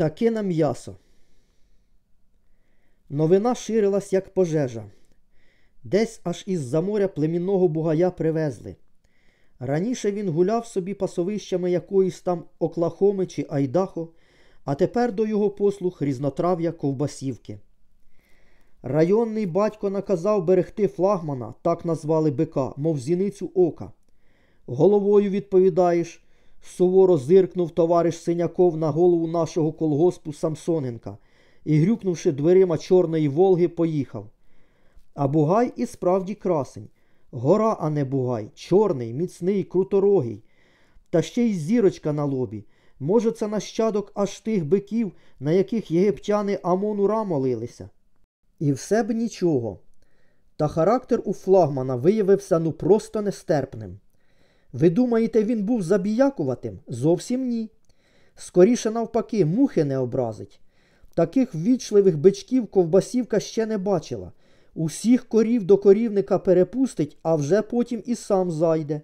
Таке на м'ясо. Новина ширилась, як пожежа. Десь аж із за моря племінного бугая привезли. Раніше він гуляв собі пасовищами якоїсь там Оклахоми чи Айдахо, а тепер до його послуг різнотрав'я ковбасівки. Районний батько наказав берегти флагмана, так назвали бика, мов зіницю ока. Головою відповідаєш, суворо зиркнув товариш Синяков на голову нашого колгоспу Самсоненка і, грюкнувши дверима Чорної Волги, поїхав. А Бугай і справді красень. Гора, а не Бугай, чорний, міцний, круторогий. Та ще й зірочка на лобі. Може, це нащадок аж тих биків, на яких єгиптяни Амонура молилися. І все б нічого. Та характер у флагмана виявився ну просто нестерпним. Ви думаєте, він був забіякуватим? Зовсім ні. Скоріше, навпаки, мухи не образить. Таких ввічливих бичків ковбасівка ще не бачила. Усіх корів до корівника перепустить, а вже потім і сам зайде.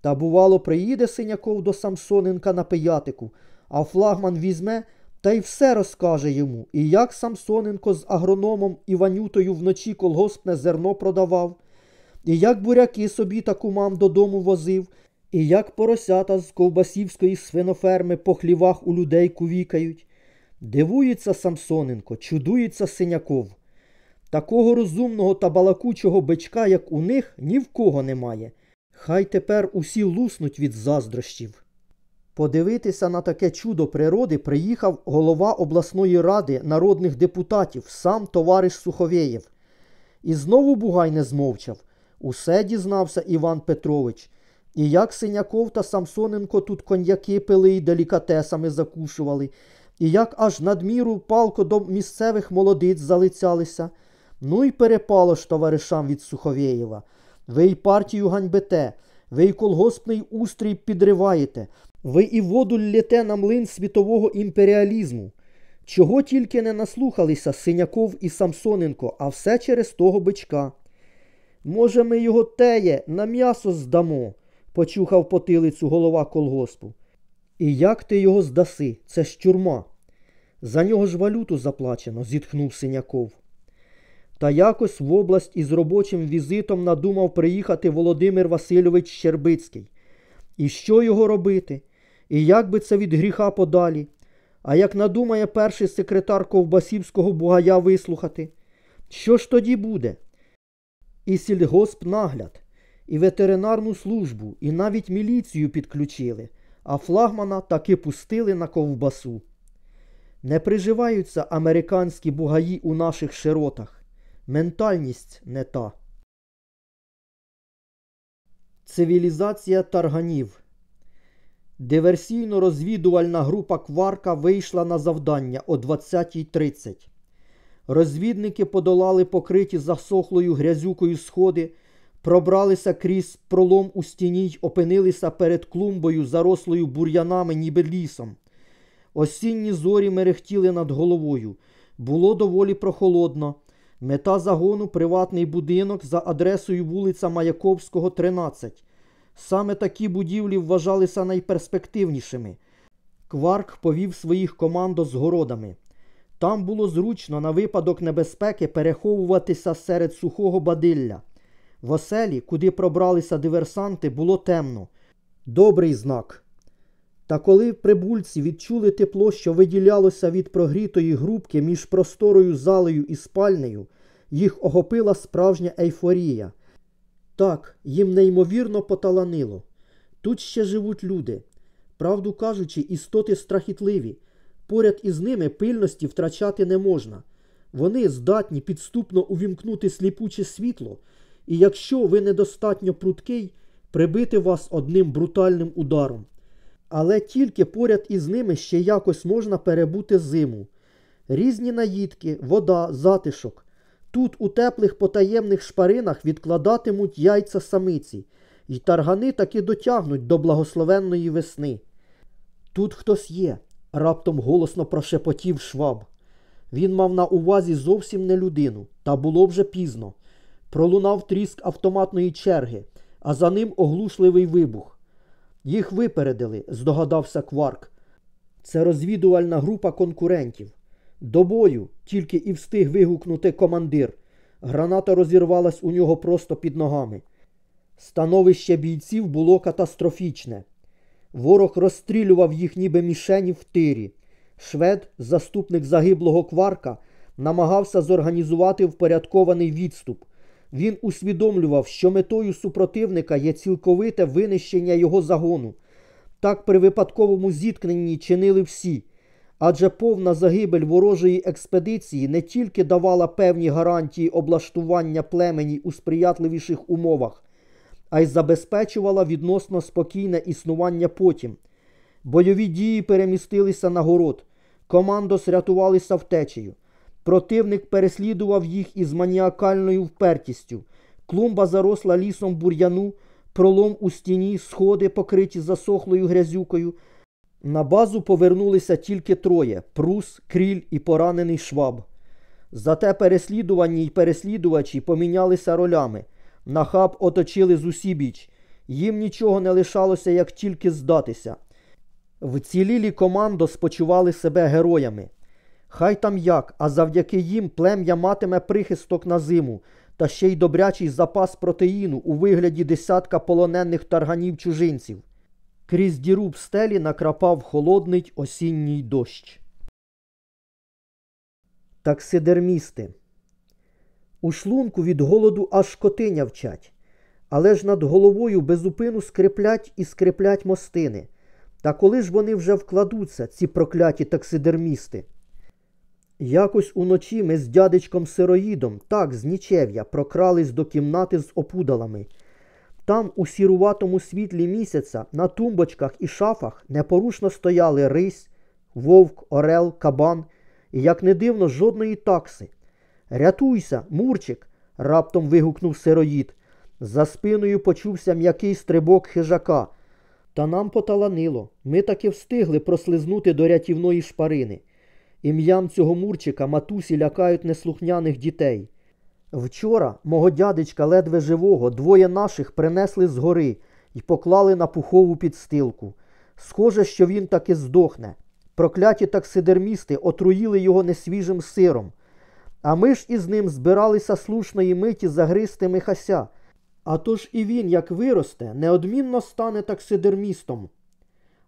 Та, бувало, приїде синяков до Самсоненка на пиятику, а флагман візьме та й все розкаже йому, і як Самсоненко з агрономом Іванютою вночі колгоспне зерно продавав і як буряки собі та кумам додому возив, і як поросята з ковбасівської свиноферми по хлівах у людей кувікають. Дивується Самсоненко, чудується синяков. Такого розумного та балакучого бичка, як у них, ні в кого немає. Хай тепер усі луснуть від заздрощів. Подивитися на таке чудо природи приїхав голова обласної ради народних депутатів, сам товариш Суховєєв. І знову Бугай не змовчав. Усе дізнався Іван Петрович. І як Синяков та Самсоненко тут коньяки пили і делікатесами закушували, і як аж надміру палко до місцевих молодиць залицялися. Ну і перепало ж товаришам від Суховєєва. Ви й партію ганьбите, ви й колгоспний устрій підриваєте, ви і воду ллєте на млин світового імперіалізму. Чого тільки не наслухалися Синяков і Самсоненко, а все через того бичка. Може, ми його теє на м'ясо здамо, почухав потилицю голова колгоспу. І як ти його здаси? Це ж тюрма. За нього ж валюту заплачено, зітхнув синяков. Та якось в область із робочим візитом надумав приїхати Володимир Васильович Щербицький. І що його робити? І як би це від гріха подалі? А як надумає перший секретар Ковбасівського бугая вислухати? Що ж тоді буде? і сільгоспнагляд, і ветеринарну службу, і навіть міліцію підключили, а флагмана таки пустили на ковбасу. Не приживаються американські бугаї у наших широтах. Ментальність не та. Цивілізація тарганів. Диверсійно розвідувальна група Кварка вийшла на завдання о 20.30. Розвідники подолали покриті засохлою грязюкою сходи, пробралися крізь пролом у стіні й опинилися перед клумбою, зарослою бур'янами, ніби лісом. Осінні зорі мерехтіли над головою. Було доволі прохолодно. Мета загону приватний будинок за адресою вулиця Маяковського, 13. Саме такі будівлі вважалися найперспективнішими. Кварк повів своїх командо з городами. Там було зручно на випадок небезпеки переховуватися серед сухого бадилля. В оселі, куди пробралися диверсанти, було темно. Добрий знак. Та коли прибульці відчули тепло, що виділялося від прогрітої грубки між просторою залею і спальнею, їх охопила справжня ейфорія. Так, їм неймовірно поталанило. Тут ще живуть люди. Правду кажучи, істоти страхітливі поряд із ними пильності втрачати не можна. Вони здатні підступно увімкнути сліпуче світло, і якщо ви недостатньо пруткий, прибити вас одним брутальним ударом. Але тільки поряд із ними ще якось можна перебути зиму. Різні наїдки, вода, затишок. Тут у теплих потаємних шпаринах відкладатимуть яйця самиці, і таргани таки дотягнуть до благословенної весни. Тут хтось є раптом голосно прошепотів шваб. Він мав на увазі зовсім не людину, та було вже пізно. Пролунав тріск автоматної черги, а за ним оглушливий вибух. Їх випередили, здогадався Кварк. Це розвідувальна група конкурентів. До бою тільки і встиг вигукнути командир. Граната розірвалась у нього просто під ногами. Становище бійців було катастрофічне. Ворог розстрілював їх, ніби мішені в тирі. Швед, заступник загиблого кварка, намагався зорганізувати впорядкований відступ. Він усвідомлював, що метою супротивника є цілковите винищення його загону. Так при випадковому зіткненні чинили всі. Адже повна загибель ворожої експедиції не тільки давала певні гарантії облаштування племені у сприятливіших умовах, а й забезпечувала відносно спокійне існування потім. Бойові дії перемістилися на город. Командос рятувалися втечею. Противник переслідував їх із маніакальною впертістю. Клумба заросла лісом бур'яну, пролом у стіні, сходи, покриті засохлою грязюкою. На базу повернулися тільки троє прус, кріль і поранений шваб. Зате переслідувані й переслідувачі помінялися ролями. Нахаб оточили з усібіч. Їм нічого не лишалося, як тільки здатися. Вцілілі командо спочували себе героями. Хай там як, а завдяки їм плем'я матиме прихисток на зиму та ще й добрячий запас протеїну у вигляді десятка полонених тарганів чужинців. Крізь діру в стелі накрапав холодний осінній дощ. Таксидермісти у шлунку від голоду аж котиня вчать, але ж над головою безупину скриплять і скриплять мостини. Та коли ж вони вже вкладуться, ці прокляті таксидермісти? Якось уночі ми з дядечком сироїдом, так з нічев'я, прокрались до кімнати з опудалами. Там, у сіруватому світлі місяця, на тумбочках і шафах непорушно стояли рись, вовк, орел, кабан, і, як не дивно, жодної такси. Рятуйся, Мурчик. раптом вигукнув сироїд. За спиною почувся м'який стрибок хижака. Та нам поталанило. Ми таки встигли прослизнути до рятівної шпарини. Ім'ям цього Мурчика матусі лякають неслухняних дітей. Вчора мого дядечка ледве живого двоє наших принесли з гори і поклали на пухову підстилку. Схоже, що він таки здохне. Прокляті таксидермісти отруїли його несвіжим сиром. А ми ж із ним збиралися слушної миті загристи Михася. А тож і він, як виросте, неодмінно стане таксидермістом.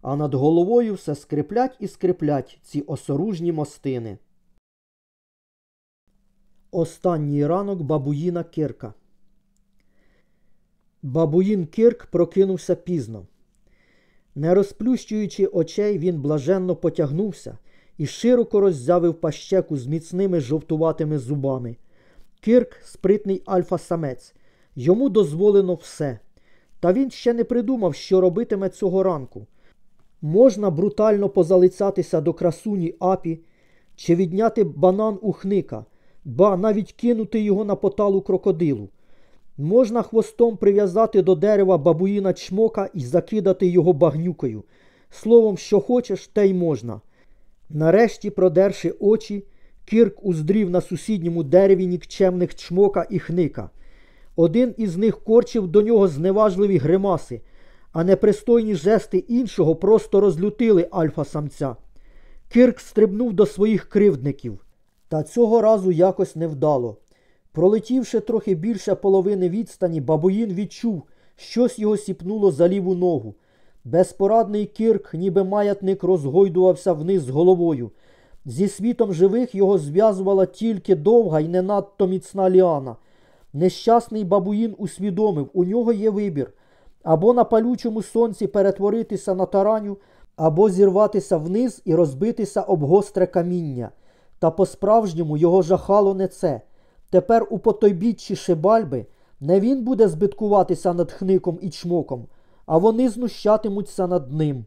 А над головою все скриплять і скриплять ці осоружні мостини. Останній ранок бабуїна Кирка. Бабуїн Кирк прокинувся пізно. Не розплющуючи очей, він блаженно потягнувся і широко роззявив пащеку з міцними жовтуватими зубами. Кирк спритний альфа-самець. Йому дозволено все. Та він ще не придумав, що робитиме цього ранку. Можна брутально позалицятися до красуні апі чи відняти банан у хника, ба навіть кинути його на поталу крокодилу. Можна хвостом прив'язати до дерева бабуїна чмока і закидати його багнюкою. Словом, що хочеш, те й можна. Нарешті, продерши очі, Кірк уздрів на сусідньому дереві нікчемних чмока і хника. Один із них корчив до нього зневажливі гримаси, а непристойні жести іншого просто розлютили альфа самця. Кірк стрибнув до своїх кривдників. Та цього разу якось не вдало. Пролетівши трохи більше половини відстані, бабуїн відчув, щось його сіпнуло за ліву ногу. Безпорадний кірк, ніби маятник, розгойдувався вниз головою. Зі світом живих його зв'язувала тільки довга і не надто міцна ліана. Нещасний бабуїн усвідомив, у нього є вибір або на палючому сонці перетворитися на тараню, або зірватися вниз і розбитися об гостре каміння. Та по-справжньому його жахало не це. Тепер у потойбіччі шибальби не він буде збиткуватися над хником і чмоком а вони знущатимуться над ним.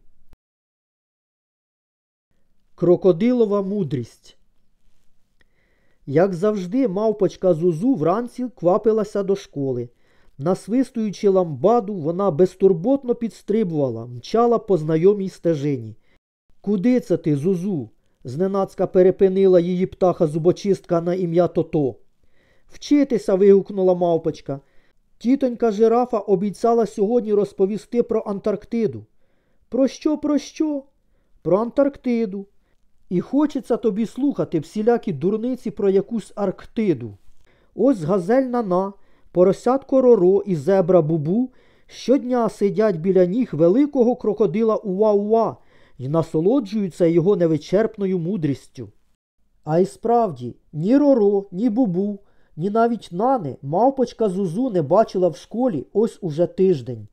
Крокодилова мудрість. Як завжди, мавпочка Зузу вранці квапилася до школи. Насвистуючи ламбаду, вона безтурботно підстрибувала, мчала по знайомій стежині. Куди це ти, Зузу? зненацька перепинила її птаха зубочистка на ім'я Тото. Вчитися. вигукнула мавпочка. Тітонька жирафа обіцяла сьогодні розповісти про Антарктиду. Про що, про що? Про Антарктиду. І хочеться тобі слухати всілякі дурниці про якусь Арктиду. Ось газель Нана, поросятко Роро і зебра Бубу щодня сидять біля ніг великого крокодила Уа-Уа і насолоджуються його невичерпною мудрістю. А й справді, ні Роро, ні Бубу ні навіть нани мавпочка Зузу не бачила в школі ось уже тиждень.